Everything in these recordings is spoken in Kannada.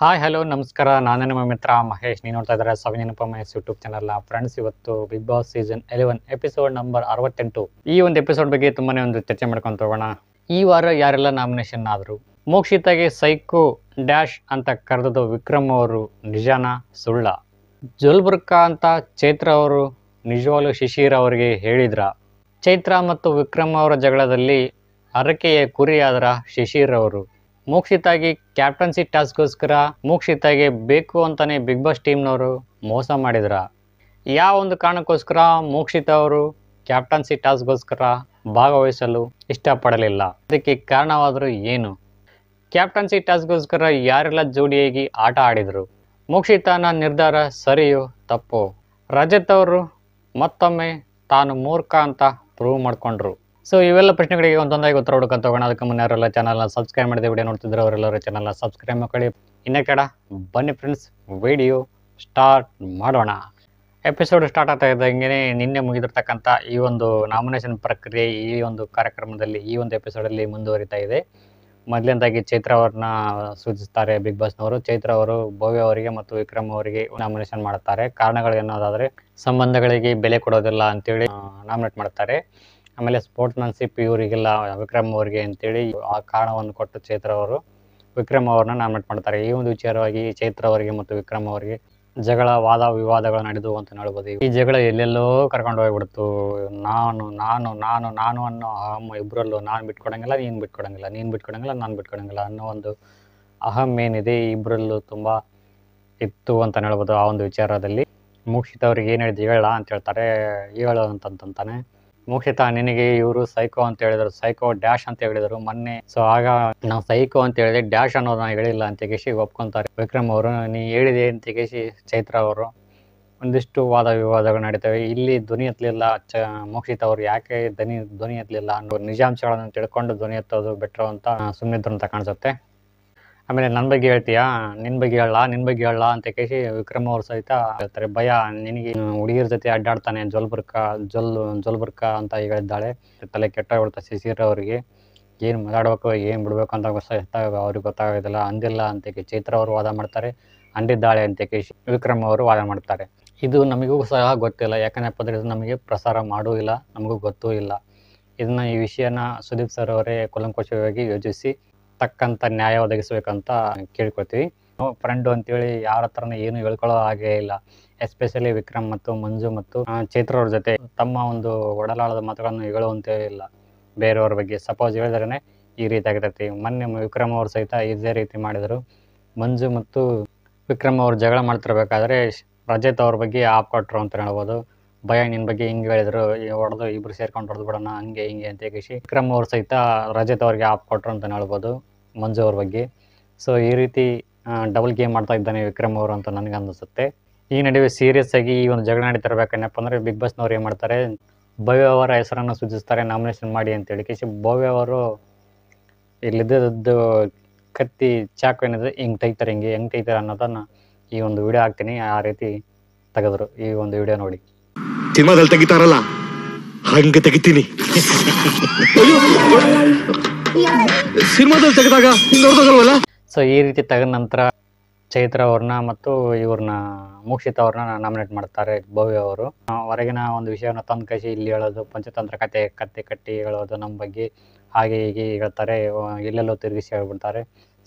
ಹಾಯ್ ಹಲೋ ನಮಸ್ಕಾರ ನಾನು ನಿಮ್ಮ ಮಿತ್ರ ಮಹೇಶ್ ನೀವು ನೋಡ್ತಾ ಇದ್ದಾರೆ ಸವಿ ನೆನಪ ಮಹೇಶ್ ಯೂಟ್ಯೂಬ್ ಚಾನಲ್ನ ಫ್ರೆಂಡ್ಸ್ ಇವತ್ತು Big Boss season eleven episode number ಅರವತ್ತೆಂಟು ಈ ಒಂದು ಎಪಿಸೋಡ್ ಬಗ್ಗೆ ತುಂಬಾನೇ ಒಂದು ಚರ್ಚೆ ಮಾಡ್ಕೊಂಡು ಹೋಗೋಣ ಈ ವಾರ ಯಾರೆಲ್ಲ ನಾಮಿನೇಷನ್ ಆದರು ಮೋಕ್ಷಿತಾಗೆ ಸೈಕೋ ಡ್ಯಾಶ್ ಅಂತ ಕರೆದದ್ದು ವಿಕ್ರಮ್ ಅವರು ನಿಜಾನ ಸುಳ್ಳ ಜುಲ್ಬುರ್ಕಾ ಅಂತ ಚೈತ್ರ ಅವರು ನಿಜವಾಲು ಶಿಶಿರ್ ಅವರಿಗೆ ಹೇಳಿದ್ರ ಚೈತ್ರ ಮತ್ತು ವಿಕ್ರಮ್ ಅವರ ಜಗಳದಲ್ಲಿ ಹರಕೆಯ ಕುರಿಯಾದ್ರ ಶಿಶಿರ್ ಅವರು ಮೋಕ್ಷಿತಾಗಿ ಕ್ಯಾಪ್ಟನ್ಸಿ ಟಾಸ್ಕ್ಗೋಸ್ಕರ ಮುಕ್ಷಿತಾಗೆ ಬೇಕು ಅಂತಾನೆ ಬಿಗ್ ಬಾಸ್ ಟೀಮ್ನವರು ಮೋಸ ಮಾಡಿದ್ರ ಯಾವ ಒಂದು ಕಾರಣಕ್ಕೋಸ್ಕರ ಮೋಕ್ಷಿತ ಅವರು ಕ್ಯಾಪ್ಟನ್ಸಿ ಟಾಸ್ಕ್ಗೋಸ್ಕರ ಭಾಗವಹಿಸಲು ಇಷ್ಟಪಡಲಿಲ್ಲ ಅದಕ್ಕೆ ಕಾರಣವಾದರೂ ಏನು ಕ್ಯಾಪ್ಟನ್ಸಿ ಟಾಸ್ಕ್ಗೋಸ್ಕರ ಯಾರೆಲ್ಲ ಜೋಡಿಯಾಗಿ ಆಟ ಆಡಿದರು ಮೋಕ್ಷಿತನ ನಿರ್ಧಾರ ಸರಿಯೋ ತಪ್ಪು ರಜತ್ ಅವರು ಮತ್ತೊಮ್ಮೆ ತಾನು ಮೂರ್ಖ ಅಂತ ಪ್ರೂವ್ ಮಾಡಿಕೊಂಡ್ರು ಸೊ ಇವೆಲ್ಲ ಪ್ರಶ್ನೆಗಳಿಗೆ ಒಂದೊಂದಾಗಿ ಉತ್ತರ ಹುಡುಕಂತ ಹೋಗೋಣ ಅದಕ್ಕೆ ಮುನ್ನ ಯಾರೆಲ್ಲ ಚಾನಲ್ನ ಸಬ್ಸ್ಕ್ರೈಬ್ ಮಾಡಿದೆ ವಿಡಿಯೋ ನೋಡ್ತಿದ್ರು ಅವರೆಲ್ಲರೂ ಚಾನಲ್ನ ಸಬ್ಸ್ಕ್ರೈಬ್ ಮಾಡ್ಕೊಳ್ಳಿ ಇನ್ನೇ ಕೇಳ ಬನ್ನಿ ಫ್ರೆಂಡ್ಸ್ ವಿಡಿಯೋ ಸ್ಟಾರ್ಟ್ ಮಾಡೋಣ ಎಪಿಸೋಡ್ ಸ್ಟಾರ್ಟ್ ಆಗ್ತಾ ಇದ್ದಂಗೆ ನಿನ್ನೆ ಮುಗಿದಿರ್ತಕ್ಕಂಥ ಈ ಒಂದು ನಾಮಿನೇಷನ್ ಪ್ರಕ್ರಿಯೆ ಈ ಒಂದು ಕಾರ್ಯಕ್ರಮದಲ್ಲಿ ಈ ಒಂದು ಎಪಿಸೋಡಲ್ಲಿ ಮುಂದುವರಿತಾ ಇದೆ ಮೊದಲನೇದಾಗಿ ಚೈತ್ರ ಅವ್ರನ್ನ ಸೂಚಿಸ್ತಾರೆ ಬಿಗ್ ಬಾಸ್ನವರು ಚೈತ್ರ ಅವರು ಭವ್ಯ ಅವರಿಗೆ ಮತ್ತು ವಿಕ್ರಮ್ ಅವರಿಗೆ ನಾಮಿನೇಷನ್ ಮಾಡ್ತಾರೆ ಕಾರಣಗಳು ಏನೋದಾದರೆ ಸಂಬಂಧಗಳಿಗೆ ಬೆಲೆ ಕೊಡೋದಿಲ್ಲ ಅಂತೇಳಿ ನಾಮಿನೇಟ್ ಮಾಡ್ತಾರೆ ಆಮೇಲೆ ಸ್ಪೋರ್ಟ್ಸ್ಮನ್ಶಿಪ್ ಇವರಿಗೆಲ್ಲ ವಿಕ್ರಮ್ ಅವ್ರಿಗೆ ಅಂತೇಳಿ ಆ ಕಾರಣವನ್ನು ಕೊಟ್ಟು ಚೈತ್ರ ಅವರು ವಿಕ್ರಮ್ ಅವ್ರನ್ನ ನಾಮಿನೇಟ್ ಮಾಡ್ತಾರೆ ಈ ಒಂದು ವಿಚಾರವಾಗಿ ಚೈತ್ರ ಅವರಿಗೆ ಮತ್ತು ವಿಕ್ರಮ್ ಅವರಿಗೆ ಜಗಳ ವಾದ ವಿವಾದಗಳು ನಡೆದು ಅಂತ ಹೇಳ್ಬೋದು ಈ ಜಗಳ ಎಲ್ಲೆಲ್ಲೋ ಕರ್ಕೊಂಡು ಹೋಗ್ಬಿಡ್ತು ನಾನು ನಾನು ನಾನು ನಾನು ಅನ್ನೋ ಅಹಂ ಇಬ್ಬರಲ್ಲೂ ನಾನು ಬಿಟ್ಕೊಡಂಗಿಲ್ಲ ನೀನು ಬಿಟ್ಕೊಡಂಗಿಲ್ಲ ನೀನು ಬಿಟ್ಕೊಡಂಗಿಲ್ಲ ನಾನು ಬಿಟ್ಕೊಡಂಗಿಲ್ಲ ಅನ್ನೋ ಒಂದು ಅಹಮ್ ಏನಿದೆ ಇಬ್ಬರಲ್ಲೂ ತುಂಬ ಇತ್ತು ಅಂತ ಹೇಳ್ಬೋದು ಆ ಒಂದು ವಿಚಾರದಲ್ಲಿ ಮೂಕ್ಷಿತ ಅವ್ರಿಗೆ ಏನು ಹೇಳಿದ್ದು ಹೇಳ ಅಂತ ಹೇಳ್ತಾರೆ ಹೇಳು ಅಂತಂತಾನೆ ಮುಖ್ಯತಃ ನಿನಗೆ ಇವರು ಸೈಕೋ ಅಂತ ಹೇಳಿದರು ಸೈಕೋ ಡ್ಯಾಶ್ ಅಂತ ಹೇಳಿದರು ಮೊನ್ನೆ ಸೊ ಆಗ ನಾವು ಸೈಕೋ ಅಂತ ಹೇಳಿದೆ ಡ್ಯಾಶ್ ನಾನು ಹೇಳಿಲ್ಲ ಅಂತ ಕೇಶಿ ಒಪ್ಕೊಂತಾರೆ ವಿಕ್ರಮ್ ಅವರು ನೀ ಹೇಳಿದೆ ಅಂತ ಕೇಶಿ ಚೈತ್ರ ಅವರು ಒಂದಿಷ್ಟು ವಾದ ವಿವಾದಗಳು ನಡೀತವೆ ಇಲ್ಲಿ ಧ್ವನಿ ಎತ್ತಲಿಲ್ಲ ಚ ಮೋಕ್ಷಿತ ಅವರು ಯಾಕೆ ಧ್ವನಿ ಧ್ವನಿ ಎತ್ತಲಿಲ್ಲ ಅನ್ನೋ ನಿಜಾಂಶಗಳನ್ನು ತಿಳ್ಕೊಂಡು ಧ್ವನಿ ಎತ್ತೋದು ಬೆಟ್ರೋ ಅಂತ ಸುಮಿತ್ರ ಅಂತ ಕಾಣಿಸುತ್ತೆ ಆಮೇಲೆ ನನ್ನ ಬಗ್ಗೆ ಹೇಳ್ತೀಯಾ ನಿನ್ನ ಬಗ್ಗೆ ಹೇಳ ನಿನ್ನ ಬಗ್ಗೆ ಹೇಳ ಅಂತ ಕೇಸಿ ವಿಕ್ರಮ್ ಅವ್ರು ಸಹಿತ ಹೇಳ್ತಾರೆ ಭಯ ನಿನಗೆ ಹುಡುಗಿರ ಜೊತೆ ಅಡ್ಡಾಡ್ತಾನೆ ಜೊಲ್ಬುರ್ಕ ಜೊಲ್ ಜೊಲ್ಬುರ್ಕ ಅಂತ ಹೇಳಿದ್ದಾಳೆ ತಲೆ ಕೆಟ್ಟ ಹೇಳ್ತಾ ಸಿಸಿರ ಅವರಿಗೆ ಏನು ಮಾತಾಡಬೇಕು ಏನು ಬಿಡಬೇಕು ಅಂತ ಗೊತ್ತಾಗ ಅವ್ರಿಗೆ ಗೊತ್ತಾಗೋದಿಲ್ಲ ಅಂದಿಲ್ಲ ಅಂತ ಚೈತ್ರ ಅವರು ವಾದ ಮಾಡ್ತಾರೆ ಅಂದಿದ್ದಾಳೆ ಅಂತ ಕೇಶ್ ವಿಕ್ರಮ್ ಅವರು ವಾದ ಮಾಡ್ತಾರೆ ಇದು ನಮಗೂ ಸಹ ಗೊತ್ತಿಲ್ಲ ಯಾಕಂದ್ರೆ ಅಂದರೆ ಇದು ನಮಗೆ ಪ್ರಸಾರ ಮಾಡೂ ಇಲ್ಲ ನಮಗೂ ಗೊತ್ತೂ ಇಲ್ಲ ಇದನ್ನು ಈ ವಿಷಯನ ಸುದೀಪ್ ಸರ್ ಅವರೇ ಕುಲಂಕೋಶವಾಗಿ ಯೋಜಿಸಿ ತಕ್ಕಂತ ನ್ಯಾಯ ಒದಗಿಸ್ಬೇಕಂತ ಕೇಳ್ಕೊತೀವಿ ಫ್ರೆಂಡ್ ಫ್ರೆಂಡು ಅಂತೇಳಿ ಯಾರ ಹತ್ರನೇ ಏನು ಹೇಳ್ಕೊಳ್ಳೋ ಹಾಗೆ ಇಲ್ಲ ಎಸ್ಪೆಷಲಿ ವಿಕ್ರಮ್ ಮತ್ತು ಮಂಜು ಮತ್ತು ಚೈತ್ರ ಅವ್ರ ಜೊತೆ ತಮ್ಮ ಒಂದು ಒಡಲಾಳದ ಮಾತುಗಳನ್ನು ಹೇಳುವಂತೆ ಇಲ್ಲ ಬೇರೆಯವ್ರ ಬಗ್ಗೆ ಸಪೋಸ್ ಹೇಳಿದ್ರೇ ಈ ರೀತಿ ಆಗಿರ್ತೈತಿ ಮೊನ್ನೆ ವಿಕ್ರಮ್ ಅವ್ರ ಸಹಿತ ಇದೇ ರೀತಿ ಮಾಡಿದರು ಮಂಜು ಮತ್ತು ವಿಕ್ರಮ್ ಅವ್ರು ಜಗಳ ಮಾಡ್ತಿರ್ಬೇಕಾದ್ರೆ ರಜತ್ ಅವ್ರ ಬಗ್ಗೆ ಆಪ್ ಕೊಟ್ಟರು ಅಂತ ಹೇಳ್ಬೋದು ಭಯ ನಿನ್ನ ಬಗ್ಗೆ ಹಿಂಗೆ ಹೇಳಿದ್ರು ಹೊಡೆದು ಇಬ್ರು ಸೇರ್ಕೊಂಡು ಹೊಡೆದು ಬಿಡೋಣ ಹಂಗೆ ಹಿಂಗೆ ಅಂತ ಹೇಗಿಸಿ ವಿಕ್ರಮ್ ಅವ್ರು ಸಹಿತ ರಜತ್ ಅವ್ರಿಗೆ ಆಪ್ ಕೊಟ್ರು ಅಂತ ಹೇಳ್ಬೋದು ಮಂಜು ಅವ್ರ ಬಗ್ಗೆ ಸೊ ಈ ರೀತಿ ಡಬಲ್ ಗೇಮ್ ಮಾಡ್ತಾ ಇದ್ದಾನೆ ವಿಕ್ರಮ್ ಅವರು ಅಂತ ನನಗೆ ಅನಿಸುತ್ತೆ ಈ ನಡುವೆ ಸೀರಿಯಸ್ ಆಗಿ ಈ ಒಂದು ಜಗಳ ನಡೀತಿರ್ಬೇಕನ್ನಪ್ಪ ಅಂದರೆ ಬಿಗ್ ಬಾಸ್ನವ್ರು ಏನು ಮಾಡ್ತಾರೆ ಭವ್ಯ ಅವರ ಹೆಸರನ್ನು ಸೂಚಿಸ್ತಾರೆ ನಾಮಿನೇಷನ್ ಮಾಡಿ ಅಂತೇಳಿ ಕೇಶಿ ಭವ್ಯ ಅವರು ಇಲ್ಲಿದ್ದದ್ದು ಕತ್ತಿ ಚಾಕು ಏನಿದೆ ಹಿಂಗೆ ತೆಗಿತಾರೆ ಹಿಂಗೆ ಹೆಂಗೆ ತೆಗಿತಾರೆ ಅನ್ನೋದನ್ನು ಈ ಒಂದು ವಿಡಿಯೋ ಹಾಕ್ತೀನಿ ಆ ರೀತಿ ತೆಗೆದ್ರು ಈ ಒಂದು ವಿಡಿಯೋ ನೋಡಿ ಸಿನಿಮಾದಲ್ಲಿ ತೆಗಿತಾರಲ್ಲ ಹಂಗೆ ತೆಗಿತೀನಿ ಸಿನಿಮಾದಲ್ಲಿ ತೆಗೆದಾಗ ನೋಡ್ದಾಗಲ್ವಲ್ಲ ಸೊ ಈ ರೀತಿ ತೆಗೆದ ನಂತರ ಚೈತ್ರ ಅವ್ರನ್ನ ಮತ್ತು ಇವ್ರನ್ನ ಮೋಕ್ಷಿತ ಅವ್ರನ್ನ ನಾಮಿನೇಟ್ ಮಾಡ್ತಾರೆ ಭವ್ಯ ಅವರು ಹೊರಗಿನ ಒಂದು ವಿಷಯವನ್ನು ತಂದು ಕಸಿ ಇಲ್ಲಿ ಹೇಳೋದು ಪಂಚತಂತ್ರ ಕತೆ ಕತ್ತೆ ಕಟ್ಟಿ ಹೇಳೋದು ನಮ್ಮ ಬಗ್ಗೆ ಹಾಗೆ ಹೀಗೆ ಹೇಳ್ತಾರೆ ಎಲ್ಲೆಲ್ಲೋ ತಿರುಗಿಸಿ ಹೇಳ್ಬಿಡ್ತಾರೆ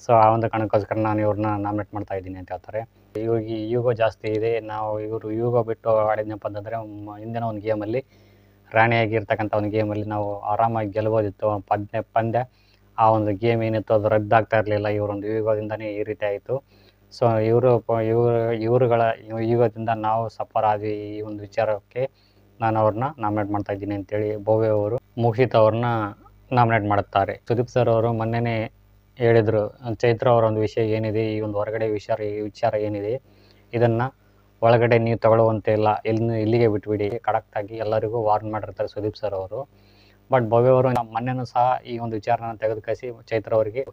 ಸೊ ಆ ಒಂದು ಕಾರಣಕ್ಕೋಸ್ಕರ ನಾನು ಇವ್ರನ್ನ ನಾಮಿನೇಟ್ ಮಾಡ್ತಾ ಇದ್ದೀನಿ ಅಂತ ಹೇಳ್ತಾರೆ ಇವಾಗ ಯುಗೋ ಜಾಸ್ತಿ ಇದೆ ನಾವು ಇವರು ಯುಗೋ ಬಿಟ್ಟು ಆಡಿದ್ನಪ್ಪ ಅಂತಂದರೆ ಹಿಂದಿನ ಒಂದು ಗೇಮಲ್ಲಿ ರಾಣಿಯಾಗಿರ್ತಕ್ಕಂಥ ಒಂದು ಗೇಮಲ್ಲಿ ನಾವು ಆರಾಮಾಗಿ ಗೆಲ್ಬೋದಿತ್ತು ಪದ್ಯ ಪಂದ್ಯ ಆ ಒಂದು ಗೇಮ್ ಏನಿತ್ತು ಅದು ರದ್ದಾಗ್ತಾ ಇರಲಿಲ್ಲ ಇವರೊಂದು ಯುಗೋದಿಂದನೇ ಈ ರೀತಿ ಆಯಿತು ಸೊ ಇವರು ಇವರು ಇವರುಗಳ ಯುಗದಿಂದ ನಾವು ಸಫರ್ ಆದ್ವಿ ಈ ಒಂದು ವಿಚಾರಕ್ಕೆ ನಾನು ಅವ್ರನ್ನ ನಾಮಿನೇಟ್ ಮಾಡ್ತಾ ಇದ್ದೀನಿ ಅಂತೇಳಿ ಬೋವೆ ಅವರು ಮುಖಿತ ಅವ್ರನ್ನ ನಾಮಿನೇಟ್ ಮಾಡುತ್ತಾರೆ ಸುದೀಪ್ ಸರ್ ಅವರು ಮೊನ್ನೆನೇ ಹೇಳಿದರು ಚೈತ್ರ ಅವರ ಒಂದು ವಿಷಯ ಏನಿದೆ ಈ ಒಂದು ಹೊರಗಡೆ ವಿಚಾರ ಈ ವಿಚಾರ ಏನಿದೆ ಇದನ್ನು ಒಳಗಡೆ ನೀವು ತಗೊಳ್ಳುವಂತೆ ಇಲ್ಲ ಇಲ್ಲಿ ಇಲ್ಲಿಗೆ ಬಿಟ್ಬಿಡಿ ಕಡಕ್ಟಾಗಿ ಎಲ್ಲರಿಗೂ ವಾರ್ನ್ ಮಾಡಿರ್ತಾರೆ ಸುದೀಪ್ ಸರ್ ಅವರು ಬಟ್ ಭವ್ಯ ಅವರು ಮೊನ್ನೆನೂ ಸಹ ಈ ಒಂದು ವಿಚಾರನ ತೆಗೆದು ಕಳಿಸಿ ಚೈತ್ರ ಅವರಿಗೆ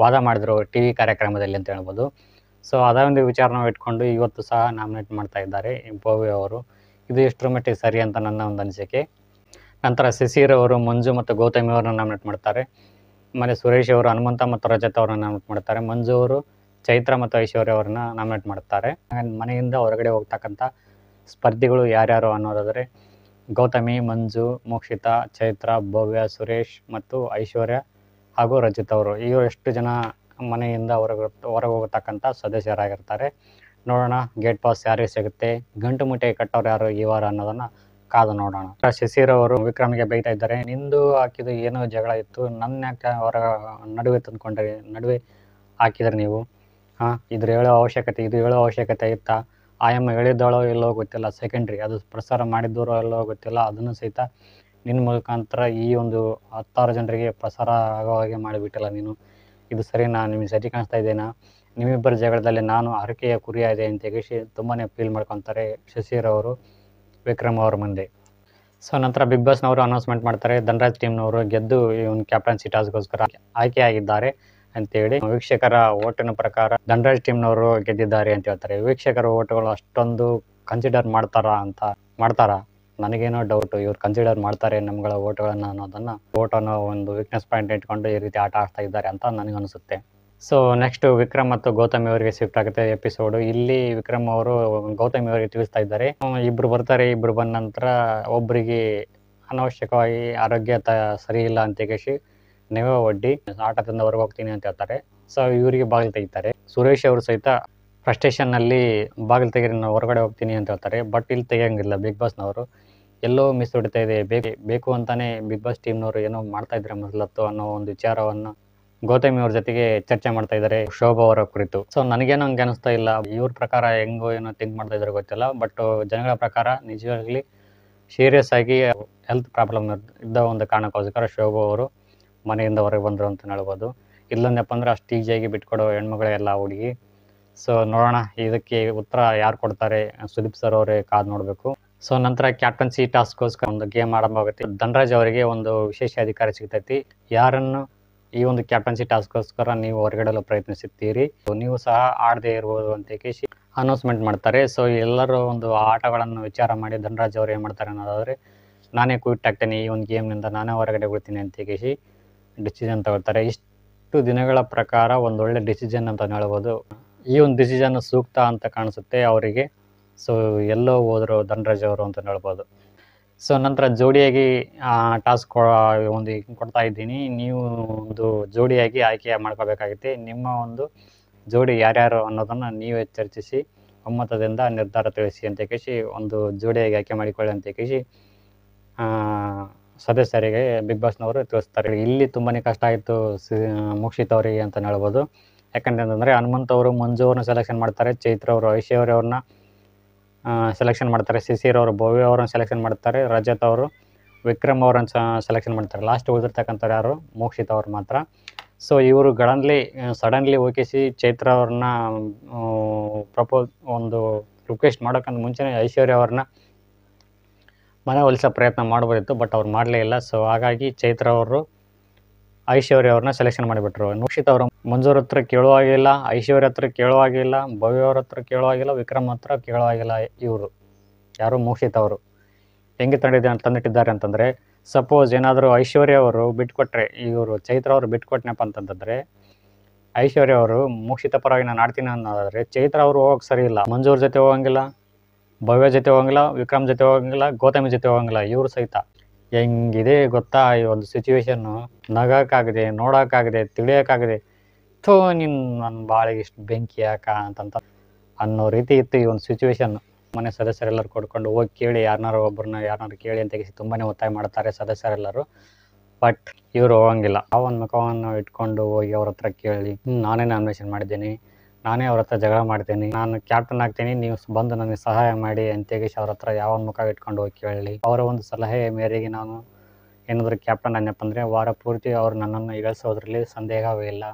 ವಾದ ಮಾಡಿದರು ಟಿ ವಿ ಕಾರ್ಯಕ್ರಮದಲ್ಲಿ ಅಂತ ಹೇಳ್ಬೋದು ಸೊ ಅದೇ ಒಂದು ವಿಚಾರನ ಇಟ್ಕೊಂಡು ಇವತ್ತು ಸಹ ನಾಮಿನೇಟ್ ಮಾಡ್ತಾ ಇದ್ದಾರೆ ಭವ್ಯ ಅವರು ಇದು ಎಷ್ಟರ ಮಟ್ಟಿಗೆ ಸರಿ ಅಂತ ನನ್ನ ಒಂದು ಅನಿಸಿಕೆ ನಂತರ ಸಿಸೀರ್ ಅವರು ಮಂಜು ಮತ್ತು ಗೌತಮಿ ಅವರನ್ನು ನಾಮಿನೇಟ್ ಮಾಡ್ತಾರೆ ಆಮೇಲೆ ಸುರೇಶ್ ಅವರು ಹನುಮಂತ ಮತ್ತು ರಜತ್ ಅವರನ್ನು ನಾಮಿನೇಟ್ ಮಾಡ್ತಾರೆ ಮಂಜು ಅವರು ಚೈತ್ರ ಮತ್ತು ಐಶ್ವರ್ಯ ಅವರನ್ನ ನಾಮಿನೇಟ್ ಮಾಡ್ತಾರೆ ಮನೆಯಿಂದ ಹೊರಗಡೆ ಹೋಗ್ತಕ್ಕಂಥ ಸ್ಪರ್ಧಿಗಳು ಯಾರ್ಯಾರು ಅನ್ನೋದಾದರೆ ಗೌತಮಿ ಮಂಜು ಮೋಕ್ಷಿತಾ ಚೈತ್ರ ಭವ್ಯ ಸುರೇಶ್ ಮತ್ತು ಐಶ್ವರ್ಯ ಹಾಗೂ ರಜಿತ್ ಅವರು ಎಷ್ಟು ಜನ ಮನೆಯಿಂದ ಹೊರಗೆ ಹೊರಗೆ ಹೋಗತಕ್ಕಂಥ ಸದಸ್ಯರಾಗಿರ್ತಾರೆ ನೋಡೋಣ ಗೇಟ್ ಪಾಸ್ ಯಾರಿಗೆ ಸಿಗುತ್ತೆ ಗಂಟು ಮುಟ್ಟೆ ಕಟ್ಟೋರು ಯಾರು ಈ ವಾರ ಅನ್ನೋದನ್ನು ಕಾದು ನೋಡೋಣ ಶಶಿರವರು ವಿಕ್ರಮ್ಗೆ ಬೈತಾ ಇದ್ದಾರೆ ನಿಂದು ಹಾಕಿದ ಏನೋ ಜಗಳ ಇತ್ತು ನನ್ನ ಯಾಕೆ ಅವರ ನಡುವೆ ತಂದ್ಕೊಂಡ್ರಿ ನಡುವೆ ಹಾಕಿದ್ರಿ ನೀವು ಹಾಂ ಇದ್ರ ಹೇಳೋ ಅವಶ್ಯಕತೆ ಇದು ಹೇಳೋ ಅವಶ್ಯಕತೆ ಇತ್ತಾ ಆಯಮ್ಮ ಹೇಳಿದ್ದಾಳೋ ಎಲ್ಲೋ ಗೊತ್ತಿಲ್ಲ ಸೆಕೆಂಡ್ರಿ ಅದು ಪ್ರಸಾರ ಮಾಡಿದ್ದರೋ ಎಲ್ಲೋ ಗೊತ್ತಿಲ್ಲ ಅದನ್ನು ಸಹಿತ ನಿನ್ನ ಮುಖಾಂತರ ಈ ಒಂದು ಹತ್ತಾರು ಜನರಿಗೆ ಪ್ರಸಾರ ಆಗೋ ಹಾಗೆ ಮಾಡಿಬಿಟ್ಟಲ್ಲ ನೀನು ಇದು ಸರಿನಾ ನಿಮಗೆ ಸರಿ ಕಾಣಿಸ್ತಾ ಇದ್ದೇನಾ ನಿಮ್ಮಿಬ್ಬರ ಜಗಳದಲ್ಲಿ ನಾನು ಹರಕೆಯ ಕುರಿಯಾದೆ ಅಂತ ಹೇಳಿ ತುಂಬಾ ಫೀಲ್ ಮಾಡ್ಕೊತಾರೆ ಶಶಿರವರು ವಿಕ್ರಮ್ ಅವ್ರ ಮುಂದೆ ಸೊ ನಂತರ ಬಿಗ್ ಬಾಸ್ನವರು ಅನೌನ್ಸ್ಮೆಂಟ್ ಮಾಡ್ತಾರೆ ಧನರಾಜ್ ಟೀಮ್ನವರು ಗೆದ್ದು ಇವನ್ ಕ್ಯಾಪ್ಟನ್ಸಿ ಟಾಸ್ಗೋಸ್ಕರ ಆಯ್ಕೆಯಾಗಿದ್ದಾರೆ ಅಂತೇಳಿ ವೀಕ್ಷಕರ ಓಟಿನ ಪ್ರಕಾರ ಧನರಾಜ್ ಟೀಮ್ನವರು ಗೆದ್ದಿದ್ದಾರೆ ಅಂತ ಹೇಳ್ತಾರೆ ವೀಕ್ಷಕರ ಓಟುಗಳು ಅಷ್ಟೊಂದು ಕನ್ಸಿಡರ್ ಮಾಡ್ತಾರಾ ಅಂತ ಮಾಡ್ತಾರಾ ನನಗೇನೋ ಡೌಟ್ ಇವ್ರು ಕನ್ಸಿಡರ್ ಮಾಡ್ತಾರೆ ನಮ್ಗಳ ಅನ್ನೋದನ್ನ ಅನ್ನೋದನ್ನು ಓಟನ್ನು ಒಂದು ವೀಕ್ನೆಸ್ ಪಾಯಿಂಟ್ ಇಟ್ಕೊಂಡು ಈ ರೀತಿ ಆಟ ಆಡ್ತಾ ಇದ್ದಾರೆ ಅಂತ ನನಗನ್ಸುತ್ತೆ ಸೊ ನೆಕ್ಸ್ಟ್ ವಿಕ್ರಮ್ ಮತ್ತು ಗೌತಮಿ ಅವರಿಗೆ ಶಿಫ್ಟ್ ಆಗುತ್ತೆ ಎಪಿಸೋಡ್ ಇಲ್ಲಿ ವಿಕ್ರಮ್ ಅವರು ಗೌತಮಿ ಅವರಿಗೆ ತಿಳಿಸ್ತಾ ಇದ್ದಾರೆ ಇಬ್ರು ಬರ್ತಾರೆ ಇಬ್ರು ಬಂದ ನಂತರ ಒಬ್ಬರಿಗೆ ಅನವಶ್ಯಕವಾಗಿ ಆರೋಗ್ಯ ತ ಸರಿ ಇಲ್ಲ ಅಂತ ಕೇಶಿ ನೀವೇ ಒಡ್ಡಿ ಆಟದಿಂದ ಹೊರಗೆ ಹೋಗ್ತೀನಿ ಅಂತ ಹೇಳ್ತಾರೆ ಸೊ ಇವರಿಗೆ ಬಾಗಿಲು ತೆಗಿತಾರೆ ಸುರೇಶ್ ಅವರು ಸಹಿತ ಫ್ರಸ್ಟೇಷನ್ ನಲ್ಲಿ ಬಾಗಿಲು ತೆಗೀರಿ ನಾವು ಹೊರಗಡೆ ಹೋಗ್ತೀನಿ ಅಂತ ಹೇಳ್ತಾರೆ ಬಟ್ ಇಲ್ಲಿ ತೆಗಿಯಂಗಿಲ್ಲ ಬಿಗ್ ಬಾಸ್ನವರು ಎಲ್ಲೋ ಮಿಸ್ ಹೊಡಿತಾ ಇದೆ ಬೇಕು ಬೇಕು ಅಂತಾನೆ ಬಿಗ್ ಬಾಸ್ ಟೀಮ್ನವರು ಏನೋ ಮಾಡ್ತಾ ಇದ್ರೆ ಮೊದಲತ್ತು ಅನ್ನೋ ಒಂದು ವಿಚಾರವನ್ನು ಗೌತಮಿ ಅವ್ರ ಜೊತೆಗೆ ಚರ್ಚೆ ಮಾಡ್ತಾ ಇದ್ದಾರೆ ಶೋಭಾ ಅವರ ಕುರಿತು ಸೊ ನನಗೇನು ಹಂಗೆ ಅನಿಸ್ತಾ ಇಲ್ಲ ಇವ್ರ ಪ್ರಕಾರ ಹೆಂಗೋ ಏನೋ ಥಿಂಕ್ ಮಾಡ್ತಾ ಇದ್ದಾರೆ ಗೊತ್ತಿಲ್ಲ ಬಟ್ ಜನಗಳ ಪ್ರಕಾರ ನಿಜವಾಗ್ಲಿ ಸೀರಿಯಸ್ ಆಗಿ ಹೆಲ್ತ್ ಪ್ರಾಬ್ಲಮ್ ಇದ್ದ ಒಂದು ಕಾರಣಕ್ಕೋಸ್ಕರ ಶೋಭಾ ಅವರು ಮನೆಯಿಂದ ಹೊರಗೆ ಬಂದರು ಅಂತ ಹೇಳ್ಬೋದು ಇಲ್ಲೊಂದಪ್ಪ ಅಂದ್ರೆ ಅಷ್ಟು ಈಜಿಯಾಗಿ ಬಿಟ್ಕೊಡೋ ಹೆಣ್ಮಗಳೆಲ್ಲ ಹುಡುಗಿ ಸೊ ನೋಡೋಣ ಇದಕ್ಕೆ ಉತ್ತರ ಯಾರು ಕೊಡ್ತಾರೆ ಸುದೀಪ್ ಸರ್ ಅವರೇ ಕಾದು ನೋಡಬೇಕು ಸೊ ನಂತರ ಕ್ಯಾಪ್ಟನ್ಸಿ ಟಾಸ್ಕ್ಗೋಸ್ಕರ ಒಂದು ಗೇಮ್ ಆರಂಭ ಆಗುತ್ತೆ ಧನರಾಜ್ ಅವರಿಗೆ ಒಂದು ವಿಶೇಷ ಅಧಿಕಾರ ಸಿಗ್ತೈತಿ ಯಾರನ್ನು ಈ ಒಂದು ಕ್ಯಾಪ್ಟನ್ಸಿ ಟಾಸ್ಕ್ಗೋಸ್ಕರ ನೀವು ಹೊರಗಡೆಲ್ಲ ಪ್ರಯತ್ನಿಸುತ್ತೀರಿ ನೀವು ಸಹ ಆಡದೇ ಇರ್ಬೋದು ಅಂತ ಕೇಶಿ ಅನೌನ್ಸ್ಮೆಂಟ್ ಮಾಡ್ತಾರೆ ಸೊ ಎಲ್ಲರೂ ಒಂದು ಆಟಗಳನ್ನು ವಿಚಾರ ಮಾಡಿ ಧನರಾಜ್ ಅವರು ಏನು ಮಾಡ್ತಾರೆ ಅನ್ನೋದಾದರೆ ನಾನೇ ಕ್ವಿಟ್ ಆಗ್ತೇನೆ ಈ ಒಂದು ಗೇಮ್ನಿಂದ ನಾನೇ ಹೊರಗಡೆ ಬಿಡ್ತೀನಿ ಅಂತ ಕೇಶಿ ಡಿಸಿಷನ್ ತಗೊಳ್ತಾರೆ ಇಷ್ಟು ದಿನಗಳ ಪ್ರಕಾರ ಒಂದೊಳ್ಳೆ ಡಿಸಿಷನ್ ಅಂತ ಹೇಳ್ಬೋದು ಈ ಒಂದು ಡಿಸಿಷನ್ ಸೂಕ್ತ ಅಂತ ಕಾಣಿಸುತ್ತೆ ಅವರಿಗೆ ಸೊ ಎಲ್ಲೋ ಹೋದರು ಧನರಾಜ್ ಅವರು ಅಂತ ಹೇಳ್ಬೋದು ಸೊ ನಂತರ ಜೋಡಿಯಾಗಿ ಟಾಸ್ಕ್ ಒಂದು ಕೊಡ್ತಾ ಇದ್ದೀನಿ ನೀವು ಒಂದು ಜೋಡಿಯಾಗಿ ಆಯ್ಕೆ ಮಾಡ್ಕೋಬೇಕಾಗುತ್ತೆ ನಿಮ್ಮ ಒಂದು ಜೋಡಿ ಯಾರ್ಯಾರು ಅನ್ನೋದನ್ನು ನೀವೇ ಚರ್ಚಿಸಿ ಒಮ್ಮತದಿಂದ ನಿರ್ಧಾರ ತಿಳಿಸಿ ಅಂತ ಕೇಳಿಸಿ ಒಂದು ಜೋಡಿಯಾಗಿ ಆಯ್ಕೆ ಮಾಡಿಕೊಳ್ಳಿ ಅಂತ ಕೇಳಿಸಿ ಸದಸ್ಯರಿಗೆ ಬಿಗ್ ಬಾಸ್ನವರು ತಿಳಿಸ್ತಾರೆ ಇಲ್ಲಿ ತುಂಬಾ ಕಷ್ಟ ಆಯಿತು ಮುಕ್ಷಿತ್ ಅವರಿಗೆ ಅಂತ ಹೇಳ್ಬೋದು ಯಾಕಂತಂದ್ರೆ ಹನುಮಂತ್ ಅವರು ಮಂಜು ಅವ್ರನ್ನ ಸೆಲೆಕ್ಷನ್ ಮಾಡ್ತಾರೆ ಚೈತ್ರ ಅವರು ಐಶ್ವರ್ಯ ಅವ್ರನ್ನ ಸೆಲೆಕ್ಷನ್ ಮಾಡ್ತಾರೆ ಸಿಸಿರ್ ಅವರು ಭವ್ಯ ಅವರನ್ನು ಸೆಲೆಕ್ಷನ್ ಮಾಡ್ತಾರೆ ರಜತ್ ಅವರು ವಿಕ್ರಮ್ ಅವರನ್ನು ಸಹ ಸೆಲೆಕ್ಷನ್ ಮಾಡ್ತಾರೆ ಲಾಸ್ಟ್ ಉಳಿದಿರ್ತಕ್ಕಂಥವ್ರು ಯಾರು ಮೋಕ್ಷಿತ್ ಅವ್ರು ಮಾತ್ರ ಸೊ ಇವರು ಗಡನ್ಲಿ ಸಡನ್ಲಿ ಓಕೆಸಿ ಚೈತ್ರ ಅವ್ರನ್ನ ಪ್ರಪೋಸ್ ಒಂದು ರಿಕ್ವೆಸ್ಟ್ ಮಾಡೋಕ್ಕಂತ ಮುಂಚೆನೇ ಐಶ್ವರ್ಯ ಅವ್ರನ್ನ ಮನೆ ಒಲಿಸೋ ಪ್ರಯತ್ನ ಮಾಡ್ಬೋದಿತ್ತು ಬಟ್ ಅವ್ರು ಮಾಡಲೇ ಇಲ್ಲ ಸೊ ಹಾಗಾಗಿ ಚೈತ್ರ ಅವರು ಐಶ್ವರ್ಯ ಅವ್ರನ್ನ ಸೆಲೆಕ್ಷನ್ ಮಾಡಿಬಿಟ್ರು ನೋಕ್ಷಿತ್ ಅವರು ಮಂಜೂರ್ ಹತ್ರ ಕೇಳುವಾಗಿಲ್ಲ ಐಶ್ವರ್ಯ ಹತ್ರ ಕೇಳುವಾಗಿಲ್ಲ ಭವ್ಯ ಅವ್ರ ಹತ್ರ ಕೇಳುವಾಗಿಲ್ಲ ವಿಕ್ರಮ್ ಹತ್ರ ಕೇಳುವಾಗಿಲ್ಲ ಇವರು ಯಾರು ಮೋಕ್ಷಿತ್ ಅವರು ಹೆಂಗೆ ತಂದಿದ್ದ ತಂದಿಟ್ಟಿದ್ದಾರೆ ಅಂತಂದರೆ ಸಪೋಸ್ ಏನಾದರೂ ಐಶ್ವರ್ಯ ಅವರು ಬಿಟ್ಕೊಟ್ರೆ ಇವರು ಚೈತ್ರ ಅವರು ಬಿಟ್ಕೊಟ್ನಪ್ಪ ಅಂತಂದರೆ ಐಶ್ವರ್ಯ ಅವರು ಮೋಕ್ಷಿತ ಪರವಾಗಿ ನಾನು ಆಡ್ತೀನಿ ಅನ್ನೋದಾದರೆ ಚೈತ್ರ ಅವರು ಹೋಗೋಕೆ ಸರಿ ಇಲ್ಲ ಮಂಜೂರ್ ಜೊತೆ ಹೋಗಂಗಿಲ್ಲ ಭವ್ಯ ಜೊತೆ ಹೋಗಂಗಿಲ್ಲ ವಿಕ್ರಮ್ ಜೊತೆ ಹೋಗಂಗಿಲ್ಲ ಗೌತಮಿ ಜೊತೆ ಹೋಗಂಗಿಲ್ಲ ಇವರು ಸಹಿತ ಹೆಂಗಿದೆ ಗೊತ್ತಾ ಈ ಒಂದು ಸಿಚುವೇಶನ್ನು ನಗಕ್ಕಾಗದೆ ನೋಡೋಕ್ಕಾಗದೆ ತಿಳಿಯೋಕ್ಕಾಗದೆ ಥೋ ನಿನ್ನ ನನ್ನ ಬಾಳಿಗೆ ಇಷ್ಟು ಬೆಂಕಿ ಯಾಕ ಅಂತಂತ ಅನ್ನೋ ರೀತಿ ಇತ್ತು ಈ ಒಂದು ಸಿಚುವೇಶನ್ ಮನೆ ಸದಸ್ಯರೆಲ್ಲರೂ ಕೊಡ್ಕೊಂಡು ಹೋಗಿ ಕೇಳಿ ಯಾರನ್ನಾರು ಒಬ್ಬರನ್ನ ಯಾರನ್ನಾರು ಕೇಳಿ ಅಂತ ತುಂಬಾ ಒತ್ತಾಯ ಮಾಡ್ತಾರೆ ಸದಸ್ಯರೆಲ್ಲರೂ ಬಟ್ ಇವರು ಹೋಗಂಗಿಲ್ಲ ಆ ಒಂದು ಮುಖವನ್ನು ಇಟ್ಕೊಂಡು ಹೋಗಿ ಅವ್ರ ಹತ್ರ ಕೇಳಿ ನಾನೇ ಅನ್ವೇಷಣೆ ಮಾಡಿದ್ದೀನಿ ನಾನೇ ಅವ್ರ ಹತ್ರ ಜಗಳ ಮಾಡ್ತೇನೆ ನಾನು ಕ್ಯಾಪ್ಟನ್ ಆಗ್ತೀನಿ ನೀವು ಬಂದು ನನಗೆ ಸಹಾಯ ಮಾಡಿ ಅಂತೇಗೇಶ್ ಅವ್ರ ಹತ್ರ ಯಾವ ಮುಖ ಇಟ್ಕೊಂಡು ಹೋಗಿ ಕೇಳಲಿ ಅವರ ಒಂದು ಸಲಹೆ ಮೇರೆಗೆ ನಾನು ಏನಾದರೂ ಕ್ಯಾಪ್ಟನ್ ಆದ್ನಪ್ಪ ಅಂದರೆ ವಾರ ಪೂರ್ತಿ ಅವರು ನನ್ನನ್ನು ಇಳಿಸೋದ್ರಲ್ಲಿ ಸಂದೇಹವೇ ಇಲ್ಲ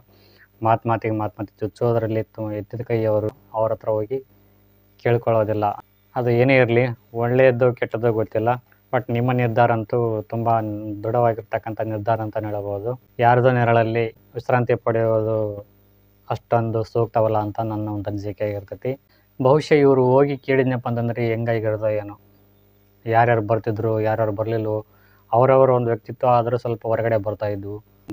ಮಾತು ಮಾತಿಗೆ ಮಾತು ಮಾತಿಗೆ ಚುಚ್ಚೋದ್ರಲ್ಲಿ ಎತ್ತಿದ ಅವರು ಅವ್ರ ಹತ್ರ ಹೋಗಿ ಕೇಳ್ಕೊಳ್ಳೋದಿಲ್ಲ ಅದು ಏನೇ ಇರಲಿ ಒಳ್ಳೆಯದ್ದು ಕೆಟ್ಟದ್ದು ಗೊತ್ತಿಲ್ಲ ಬಟ್ ನಿಮ್ಮ ನಿರ್ಧಾರ ಅಂತೂ ತುಂಬ ದೃಢವಾಗಿರ್ತಕ್ಕಂಥ ನಿರ್ಧಾರ ಅಂತಲೇ ಹೇಳಬಹುದು ಯಾರದೋ ನೆರಳಲ್ಲಿ ವಿಶ್ರಾಂತಿ ಪಡೆಯೋದು ಅಷ್ಟೊಂದು ಸೂಕ್ತವಲ್ಲ ಅಂತ ನನ್ನ ಒಂದು ಅನಿಸಿಕೆ ಆಗಿರ್ತೈತಿ ಬಹುಶಃ ಇವರು ಹೋಗಿ ಕೇಳಿದ್ನಪ್ಪ ಅಂತಂದರೆ ಹೆಂಗಾಗಿರೋದ ಏನೋ ಯಾರ್ಯಾರು ಬರ್ತಿದ್ರು ಯಾರ್ಯಾರು ಬರಲಿಲ್ಲವೋ ಅವರವರ ಒಂದು ವ್ಯಕ್ತಿತ್ವ ಆದರೂ ಸ್ವಲ್ಪ ಹೊರಗಡೆ ಬರ್ತಾ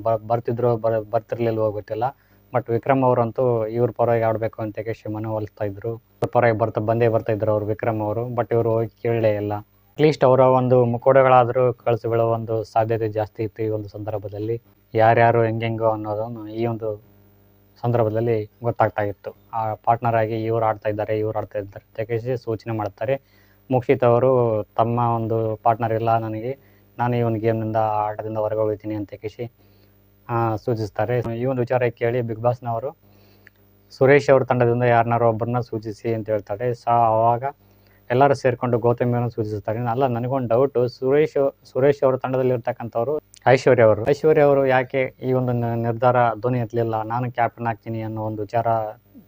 ಬ ಬರ್ತಿದ್ರು ಬರ್ ಬರ್ತಿರ್ಲಿಲ್ವೋ ಗೊತ್ತಿಲ್ಲ ಬಟ್ ವಿಕ್ರಮ್ ಅವರಂತೂ ಇವ್ರ ಪರವಾಗಿ ಆಡಬೇಕು ಅಂತ ಯಕೇಶಿ ಒಲಿಸ್ತಾ ಇದ್ರು ಪರವಾಗಿ ಬರ್ತಾ ಬಂದೇ ಬರ್ತಾ ಇದ್ರು ಅವರು ವಿಕ್ರಮ್ ಅವರು ಬಟ್ ಇವರು ಹೋಗಿ ಕೇಳಲೇ ಇಲ್ಲ ಅಟ್ಲೀಸ್ಟ್ ಅವರ ಒಂದು ಮುಖೋಡಗಳಾದರೂ ಕಳಿಸಿ ಒಂದು ಸಾಧ್ಯತೆ ಜಾಸ್ತಿ ಇತ್ತು ಈ ಒಂದು ಸಂದರ್ಭದಲ್ಲಿ ಯಾರ್ಯಾರು ಹೆಂಗೆಂಗೋ ಅನ್ನೋದನ್ನು ಈ ಒಂದು ಸಂದರ್ಭದಲ್ಲಿ ಗೊತ್ತಾಗ್ತಾ ಇತ್ತು ಆ ಪಾರ್ಟ್ನರ್ ಆಗಿ ಇವ್ರು ಆಡ್ತಾ ಇದ್ದಾರೆ ಇವ್ರು ಆಡ್ತಾ ಇದ್ದಾರೆ ತೆಗೆಸಿ ಸೂಚನೆ ಮಾಡ್ತಾರೆ ಮುಕ್ಷಿತ್ ಅವರು ತಮ್ಮ ಒಂದು ಪಾರ್ಟ್ನರ್ ಇಲ್ಲ ನನಗೆ ನಾನು ಈ ಒಂದು ಗೇಮ್ನಿಂದ ಆಟದಿಂದ ಹೊರಗೆ ಹೋಗ್ತೀನಿ ಅಂತ ಕೇಶಿ ಸೂಚಿಸ್ತಾರೆ ಈ ಒಂದು ವಿಚಾರ ಕೇಳಿ ಬಿಗ್ ಬಾಸ್ನವರು ಸುರೇಶ್ ಅವ್ರ ತಂಡದಿಂದ ಯಾರನ್ನಾರು ಒಬ್ಬರನ್ನ ಸೂಚಿಸಿ ಅಂತ ಹೇಳ್ತಾರೆ ಸೊ ಆವಾಗ ಎಲ್ಲರೂ ಸೇರಿಕೊಂಡು ಗೌತಮಿಯನ್ನು ಸೂಚಿಸ್ತಾರೆ ಅಲ್ಲ ನನಗೊಂದು ಡೌಟು ಸುರೇಶ್ ಸುರೇಶ್ ಅವ್ರ ತಂಡದಲ್ಲಿರ್ತಕ್ಕಂಥವ್ರು ಐಶ್ವರ್ಯ ಅವರು ಐಶ್ವರ್ಯ ಅವರು ಯಾಕೆ ಈ ಒಂದು ನಿರ್ಧಾರ ಧ್ವನಿ ಎತ್ತಲಿಲ್ಲ ನಾನು ಕ್ಯಾಪ್ಟನ್ ಆಗ್ತೀನಿ ಅನ್ನೋ ಒಂದು ವಿಚಾರ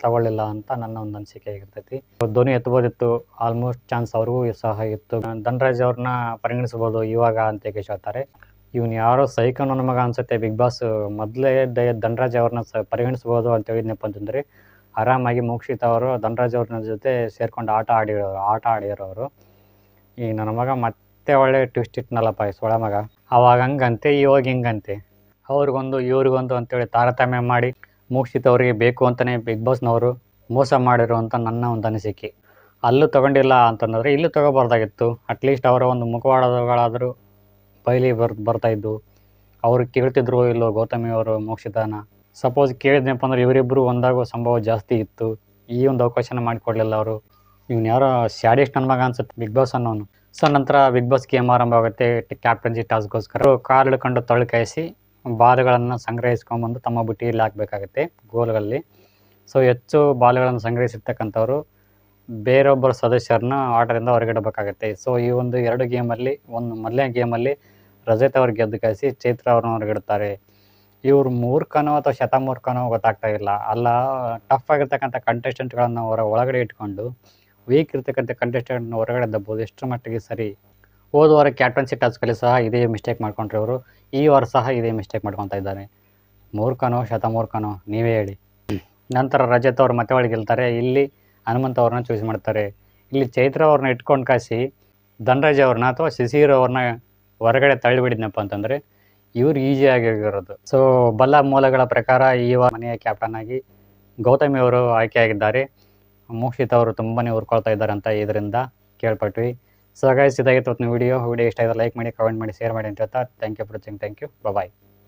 ತಗೊಳ್ಳಿಲ್ಲ ಅಂತ ನನ್ನ ಒಂದು ಅನಿಸಿಕೆ ಆಗಿರ್ತೈತಿ ಧ್ವನಿ ಎತ್ತಬೋದಿತ್ತು ಆಲ್ಮೋಸ್ಟ್ ಚಾನ್ಸ್ ಅವ್ರಿಗೂ ಸಹ ಇತ್ತು ಧನರಾಜ್ ಅವ್ರನ್ನ ಪರಿಗಣಿಸಬಹುದು ಇವಾಗ ಅಂತ ಕೇಳ್ತಾರೆ ಇವ್ನು ಯಾರೋ ಸೈಕ್ ಮಗ ಅನ್ಸುತ್ತೆ ಬಿಗ್ ಬಾಸ್ ಮೊದಲೇ ದಯ ಧನರಾಜ್ ಅವ್ರನ್ನ ಪರಿಗಣಿಸಬಹುದು ಅಂತ ಹೇಳಿದ್ನಪ್ಪ ಅಂತಂದ್ರೆ ಆರಾಮಾಗಿ ಮೋಕ್ಷಿತ್ ಅವರು ಧನರಾಜ್ ಅವ್ರನ್ನ ಜೊತೆ ಸೇರ್ಕೊಂಡು ಆಟ ಆಡಿರೋ ಆಟ ಆಡಿರೋರು ಈ ನನ್ನ ಮಗ ಮತ್ ಮತ್ತೆ ಒಳ್ಳೆ ಟ್ವಿಸ್ಟ್ ಇಟ್ನಲ್ಲಪ್ಪ ಈ ಮಗ ಅವಾಗ ಹಂಗಂತೆ ಇವಾಗ ಹಿಂಗಂತೆ ಅವ್ರಿಗೊಂದು ಇವ್ರಿಗೊಂದು ಅಂತೇಳಿ ತಾರತಮ್ಯ ಮಾಡಿ ಮೋಕ್ಷಿತ ಅವರಿಗೆ ಬೇಕು ಅಂತಲೇ ಬಿಗ್ ಬಾಸ್ನವರು ಮೋಸ ಮಾಡಿರು ಅಂತ ನನ್ನ ಒಂದು ಅನಿಸಿಕೆ ಅಲ್ಲೂ ತೊಗೊಂಡಿಲ್ಲ ಅಂತಂದರೆ ಇಲ್ಲೂ ತೊಗೋಬಾರ್ದಾಗಿತ್ತು ಅಟ್ಲೀಸ್ಟ್ ಅವರ ಒಂದು ಮುಖವಾಡಗಳಾದರೂ ಬೈಲಿ ಬರ್ ಬರ್ತಾಯಿದ್ದು ಅವರು ಕೇಳ್ತಿದ್ರು ಇಲ್ಲೋ ಗೌತಮಿ ಅವರು ಮೋಕ್ಷಿತಾನ ಸಪೋಸ್ ಕೇಳಿದ್ನಪ್ಪ ಅಂದ್ರೆ ಇವರಿಬ್ಬರು ಒಂದಾಗೋ ಸಂಭವ ಜಾಸ್ತಿ ಇತ್ತು ಈ ಒಂದು ಅವಕಾಶನ ಮಾಡಿಕೊಡ್ಲಿಲ್ಲ ಅವರು ಇವನು ಯಾರೋ ಸ್ಯಾಡಿಸ್ಟ್ ನನ್ನ ಮಗ ಅನ್ಸುತ್ತೆ ಬಿಗ್ ಬಾಸ್ ಅನ್ನೋನು ಸೊ ನಂತರ ಬಿಗ್ ಬಾಸ್ ಗೇಮ್ ಆಗುತ್ತೆ ಕ್ಯಾಪ್ಟನ್ಸಿ ಟಾಸ್ಗೋಸ್ಕರ ಕಾರ್ ಹಿಡ್ಕೊಂಡು ತಳ್ಕಾಯಿಸಿ ಬಾಲುಗಳನ್ನು ಸಂಗ್ರಹಿಸ್ಕೊಂಬಂದು ತಮ್ಮ ಬುಟ್ಟಿಯಲ್ಲಿ ಹಾಕಬೇಕಾಗುತ್ತೆ ಗೋಲ್ಗಳಲ್ಲಿ ಸೊ ಹೆಚ್ಚು ಬಾಲುಗಳನ್ನು ಸಂಗ್ರಹಿಸಿರ್ತಕ್ಕಂಥವ್ರು ಬೇರೊಬ್ಬರ ಸದಸ್ಯರನ್ನ ಆಟದಿಂದ ಹೊರಗಿಡಬೇಕಾಗುತ್ತೆ ಸೊ ಈ ಒಂದು ಎರಡು ಗೇಮಲ್ಲಿ ಒಂದು ಮೊದಲನೇ ಗೇಮಲ್ಲಿ ರಜತ್ ಅವ್ರು ಗೆದ್ದು ಕಾಯಿಸಿ ಚೈತ್ರ ಅವ್ರನ್ನ ಹೊರಗಿಡ್ತಾರೆ ಇವ್ರು ಮೂರ್ಖನೋ ಅಥವಾ ಶತಮೂರ್ಖನೋ ಗೊತ್ತಾಗ್ತಾ ಇಲ್ಲ ಅಲ್ಲ ಟಫ್ ಆಗಿರ್ತಕ್ಕಂಥ ಕಂಟೆಸ್ಟೆಂಟ್ಗಳನ್ನು ಅವರ ಒಳಗಡೆ ಇಟ್ಕೊಂಡು ವೀಕ್ ಇರ್ತಕ್ಕಂಥ ಕಂಟೆಸ್ಟೆಂಟ್ನ ಹೊರಗಡೆ ದಬ್ಬೋದು ಎಷ್ಟು ಮಟ್ಟಿಗೆ ಸರಿ ಹೋದ ವಾರ ಕ್ಯಾಪ್ಟನ್ಸಿ ಟಾಸ್ಕಲ್ಲಿ ಸಹ ಇದೇ ಮಿಸ್ಟೇಕ್ ಮಾಡ್ಕೊಂಡ್ರೆ ಅವರು ಈ ವಾರ ಸಹ ಇದೇ ಮಿಸ್ಟೇಕ್ ಮಾಡ್ಕೊತಾ ಇದ್ದಾರೆ ಮೂರ್ಖನೋ ಶತಮೂರ್ಖನೋ ನೀವೇ ಹೇಳಿ ನಂತರ ರಜತ್ ಅವರು ಮತ್ತೆ ಒಳಗೆ ಗೆಲ್ತಾರೆ ಇಲ್ಲಿ ಹನುಮಂತ ಅವ್ರನ್ನ ಚೂಸ್ ಮಾಡ್ತಾರೆ ಇಲ್ಲಿ ಚೈತ್ರ ಅವ್ರನ್ನ ಇಟ್ಕೊಂಡು ಕಾಸಿ ಧನರಾಜ್ ಅವ್ರನ್ನ ಅಥವಾ ಶಿಶಿರ್ ಅವ್ರನ್ನ ಹೊರಗಡೆ ತಳ್ಳಿಬಿಡಿದ್ನಪ್ಪ ಅಂತಂದರೆ ಇವ್ರು ಆಗಿರೋದು ಸೊ ಬಲ್ಲ ಮೂಲಗಳ ಪ್ರಕಾರ ಈ ವಾರ ಮನೆಯ ಕ್ಯಾಪ್ಟನ್ ಆಗಿ ಗೌತಮಿ ಅವರು ಆಯ್ಕೆಯಾಗಿದ್ದಾರೆ ಮೋಕ್ಷಿತ ಅವರು ತುಂಬನೇ ಹುರ್ಕೊಳ್ತಾ ಇದ್ದಾರೆ ಅಂತ ಇದರಿಂದ ಕೇಳ್ಪಟ್ವಿ ಸೊ ಹಾಗಾಗಿ ಇದಾಗಿತ್ತು ವಿಡಿಯೋ ವಿಡಿಯೋ ಇಷ್ಟ ಆದರೆ ಲೈಕ್ ಮಾಡಿ ಕಮೆಂಟ್ ಮಾಡಿ ಶೇರ್ ಮಾಡಿ ಅಂತ ಹೇಳ್ತಾ thank you for watching thank you bye